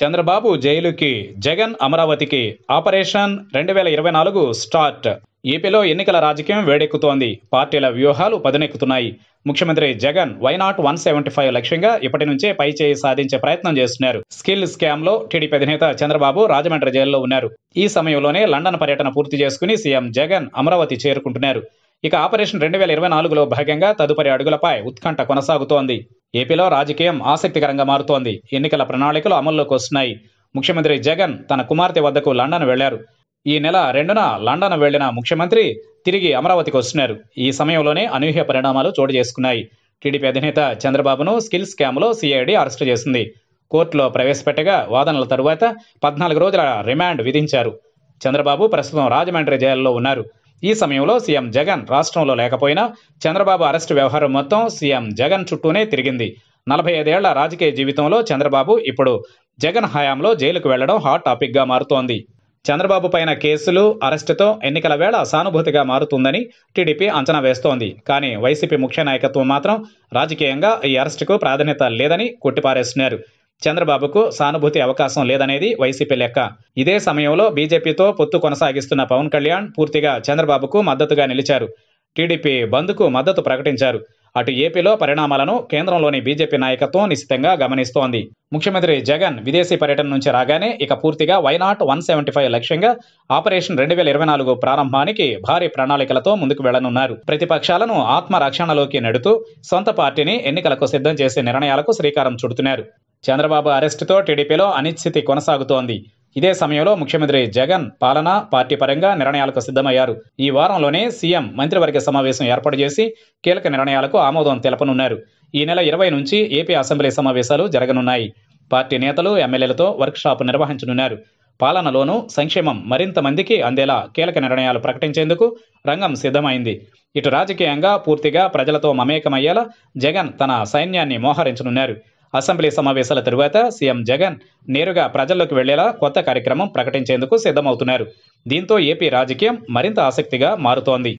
చంద్రబాబు జైలుకి జగన్ అమరావతికి ఆపరేషన్ రెండు వేల ఇరవై నాలుగు స్టార్ట్ ఏపీలో ఎన్నికల రాజకీయం వేడెక్కుతోంది పార్టీల వ్యూహాలు పదనెక్కుతున్నాయి ముఖ్యమంత్రి Jagan why not one seventy five లక్ష్యంగా ఇప్పటి నుంచే పై చేయి సాధించే ప్రయత్నం చేస్తున్నారు స్కిల్ స్కామ్ లో టీడీపీ అధినేత చంద్రబాబు రాజమండ్రి జైల్లో ఉన్నారు ఈ సమయంలోనే లండన్ పర్యటన పూర్తి చేసుకుని సీఎం జగన్ అమరావతి చేరుకుంటున్నారు ఇక ఆపరేషన్ రెండు వేల ఇరవై నాలుగులో భాగంగా తదుపరి అడుగులపై ఉత్కంఠ కొనసాగుతోంది ఏపీలో రాజకీయం ఆసక్తికరంగా మారుతోంది ఎన్నికల ప్రణాళికలు అమల్లోకి వస్తున్నాయి ముఖ్యమంత్రి జగన్ తన కుమార్తె వద్దకు లండన్ వెళ్లారు ఈ నెల రెండున లండన్ వెళ్లిన ముఖ్యమంత్రి తిరిగి అమరావతికి వస్తున్నారు ఈ సమయంలోనే అనూహ్య పరిణామాలు చోటు చేసుకున్నాయి టీడీపీ అధినేత చంద్రబాబును స్కిల్ స్కామ్లో సిఐడి అరెస్టు చేసింది కోర్టులో ప్రవేశపెట్టగా వాదనల తరువాత పద్నాలుగు రోజుల రిమాండ్ విధించారు చంద్రబాబు ప్రస్తుతం రాజమండ్రి జైల్లో ఉన్నారు ఈ సమయంలో సీఎం జగన్ రాష్ట్రంలో లేకపోయినా చంద్రబాబు అరెస్టు వ్యవహారం మొత్తం సీఎం జగన్ చుట్టూనే తిరిగింది నలభై ఐదేళ్ల రాజకీయ జీవితంలో చంద్రబాబు ఇప్పుడు జగన్ హయాంలో జైలుకు వెళ్లడం హాట్ టాపిక్గా మారుతోంది చంద్రబాబు పైన కేసులు అరెస్టుతో ఎన్నికల వేళ సానుభూతిగా మారుతుందని టీడీపీ అంచనా వేస్తోంది కానీ వైసీపీ ముఖ్య నాయకత్వం మాత్రం రాజకీయంగా ఈ అరెస్టుకు ప్రాధాన్యత లేదని కొట్టిపారేస్తున్నారు చంద్రబాబుకు సానుభూతి అవకాశం లేదనేది వైసీపీ లెక్క ఇదే సమయంలో బీజేపీతో పొత్తు కొనసాగిస్తున్న పవన్ కళ్యాణ్ పూర్తిగా చంద్రబాబుకు మద్దతుగా నిలిచారు టీడీపీ బంద్కు మద్దతు ప్రకటించారు అటు ఏపీలో పరిణామాలను కేంద్రంలోని బీజేపీ నాయకత్వం నిశ్చితంగా గమనిస్తోంది ముఖ్యమంత్రి జగన్ విదేశీ పర్యటన నుంచి రాగానే ఇక పూర్తిగా వైనాట్ వన్ సెవెంటీ ఫైవ్ లక్ష్యంగా ఆపరేషన్ రెండు వేల ఇరవై నాలుగు ప్రారంభానికి భారీ ప్రణాళికలతో ముందుకు వెళ్లనున్నారు ప్రతిపక్షాలను ఆత్మరక్షణలోకి నెడుతూ సొంత పార్టీని ఎన్నికలకు సిద్ధం చేసే నిర్ణయాలకు శ్రీకారం చుడుతున్నారు చంద్రబాబు అరెస్టుతో టీడీపీలో అనిశ్చితి కొనసాగుతోంది ఇదే సమయంలో ముఖ్యమంత్రి జగన్ పాలన పార్టీ పరంగా నిర్ణయాలకు సిద్ధమయ్యారు ఈ వారంలోనే సీఎం మంత్రివర్గ సమావేశం ఏర్పాటు చేసి కీలక నిర్ణయాలకు ఆమోదం తెలపనున్నారు ఈ నెల ఇరవై నుంచి ఏపీ అసెంబ్లీ సమావేశాలు జరగనున్నాయి పార్టీ నేతలు ఎమ్మెల్యేలతో వర్క్షాప్ నిర్వహించనున్నారు పాలనలోనూ సంక్షేమం మరింత మందికి అందేలా కీలక నిర్ణయాలు ప్రకటించేందుకు రంగం సిద్ధమైంది ఇటు రాజకీయంగా పూర్తిగా ప్రజలతో మమేకమయ్యేలా జగన్ తన సైన్యాన్ని మోహరించనున్నారు అసెంబ్లీ సమావేశాల తరువాత సీఎం జగన్ నేరుగా ప్రజల్లోకి వెళ్లేలా కొత్త కార్యక్రమం ప్రకటించేందుకు సిద్ధమవుతున్నారు దీంతో ఏపీ రాజకీయం మరింత ఆసక్తిగా మారుతోంది